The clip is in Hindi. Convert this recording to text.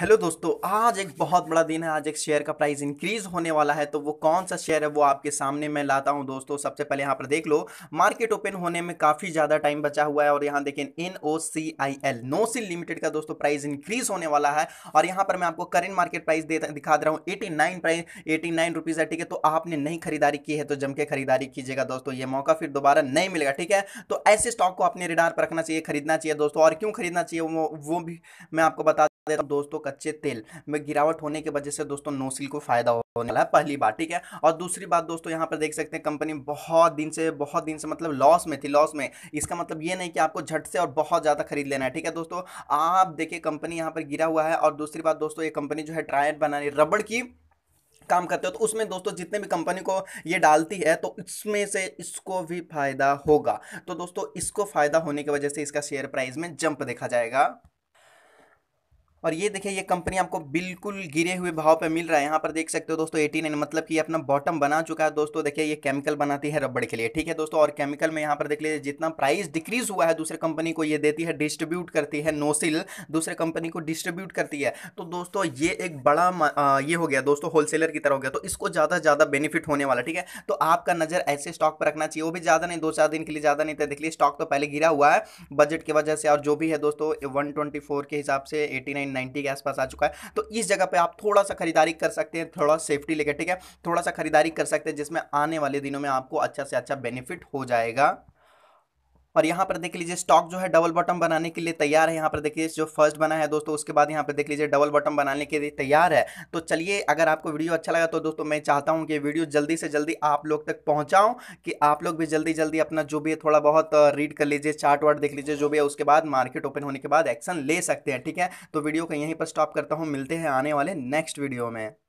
हेलो दोस्तों आज एक बहुत बड़ा दिन है आज एक शेयर का प्राइस इंक्रीज होने वाला है तो वो कौन सा शेयर है वो आपके सामने मैं लाता हूं दोस्तों सबसे पहले यहां पर देख लो मार्केट ओपन होने में काफ़ी ज़्यादा टाइम बचा हुआ है और यहां देखें N O C I L C limited का दोस्तों प्राइस इंक्रीज होने वाला है और यहाँ पर मैं आपको करेंट मार्केट प्राइस दिखा दे रहा हूँ eighty nine price eighty nine rupees है ठीक है तो आपने नहीं खरीदारी की है तो जम के खरीदारी कीजिएगा दोस्तों ये मौका फिर दोबारा नहीं मिलेगा ठीक है तो ऐसे स्टॉक को अपने रिडार पर रखना चाहिए खरीदना चाहिए दोस्तों और क्यों खरीदना चाहिए वो वो भी मैं आपको बता देता हूँ दोस्तों कच्चे तेल में गिरावट होने की वजह से दोस्तों नोसिल को फायदा हो पहली बात ठीक है और दूसरी बात दोस्तों यहां पर देख सकते हैं कंपनी बहुत दिन से बहुत दिन से मतलब लॉस में थी लॉस में इसका मतलब ये नहीं कि आपको झट से और बहुत ज़्यादा खरीद लेना है ठीक है दोस्तों आप देखिए कंपनी यहां पर गिरा हुआ है और दूसरी बात दोस्तों ये कंपनी जो है ट्रायड बना रही रबड़ की काम करते हो तो उसमें दोस्तों जितने भी कंपनी को ये डालती है तो इसमें से इसको भी फायदा होगा तो दोस्तों इसको फायदा होने की वजह से इसका शेयर प्राइस में जंप देखा जाएगा और ये देखिए ये कंपनी आपको बिल्कुल गिरे हुए भाव पे मिल रहा है यहाँ पर देख सकते हो दोस्तों एटी नाइन मतलब कि अपना बॉटम बना चुका है दोस्तों देखिए ये केमिकल बनाती है रबड़ के लिए ठीक है दोस्तों और केमिकल में यहाँ पर देख लीजिए जितना प्राइस डिक्रीज हुआ है दूसरे कंपनी को ये देती है डिस्ट्रीब्यूट करती है नोसिल दूसरे कंपनी को डिस्ट्रीब्यूट करती है तो दोस्तों ये एक बड़ा आ, ये हो गया दोस्तों होलसेलर की तरह हो गया तो इसको ज़्यादा से ज़्यादा बेनिफिट होने वाला ठीक है तो आपका नज़र ऐसे स्टॉक पर रखना चाहिए वो भी ज़्यादा नहीं दो चार दिन के लिए ज़्यादा नहीं था तो देख लीजिए स्टॉक तो पहले गिरा हुआ है बजट की वजह से और जो भी है दोस्तों वन के हिसाब से एटी नाइन के आसपास आ चुका है तो इस जगह पर आप थोड़ा सा खरीदारी कर सकते हैं थोड़ा सेफ्टी लेकर ठीक है थोड़ा सा खरीदारी कर सकते हैं जिसमें आने वाले दिनों में आपको अच्छा से अच्छा बेनिफिट हो जाएगा और यहाँ पर देख लीजिए स्टॉक जो है डबल बॉटम बनाने के लिए तैयार है यहाँ पर देखिए जो फर्स्ट बना है दोस्तों उसके बाद यहाँ पर देख लीजिए डबल बॉटम बनाने के लिए तैयार है तो चलिए अगर आपको वीडियो अच्छा लगा तो दोस्तों मैं चाहता हूँ कि वीडियो जल्दी से जल्दी आप लोग तक पहुँचाऊँ कि आप लोग भी जल्दी जल्दी अपना जो भी है थोड़ा बहुत रीड कर लीजिए चार्ट वार्ट देख लीजिए जो भी है उसके बाद मार्केट ओपन होने के बाद एक्शन ले सकते हैं ठीक है तो वीडियो को यहीं पर स्टॉप करता हूँ मिलते हैं आने वाले नेक्स्ट वीडियो में